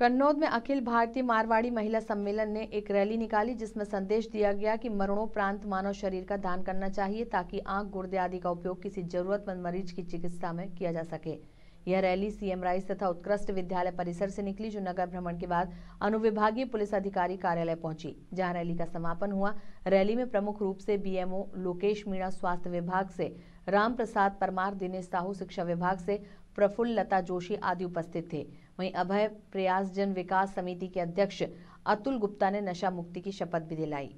कन्नौद में अखिल भारतीय मारवाड़ी महिला सम्मेलन ने एक रैली निकाली जिसमें संदेश दिया गया कि मरणोपरांत मानव शरीर का दान करना चाहिए ताकि आंख गुर्दे आदि का उपयोग किसी जरूरतमंद मरीज की चिकित्सा में किया जा सके यह रैली सीएम राइस तथा उत्कृष्ट विद्यालय परिसर से निकली जो नगर भ्रमण के बाद अनुविभागीय पुलिस अधिकारी कार्यालय पहुंची जहां रैली का समापन हुआ रैली में प्रमुख रूप से बीएमओ लोकेश मीणा स्वास्थ्य विभाग से राम प्रसाद परमार दिनेश साहू शिक्षा विभाग से प्रफुल्ल लता जोशी आदि उपस्थित थे वहीं अभय प्रयास जन विकास समिति के अध्यक्ष अतुल गुप्ता ने नशा मुक्ति की शपथ भी दिलाई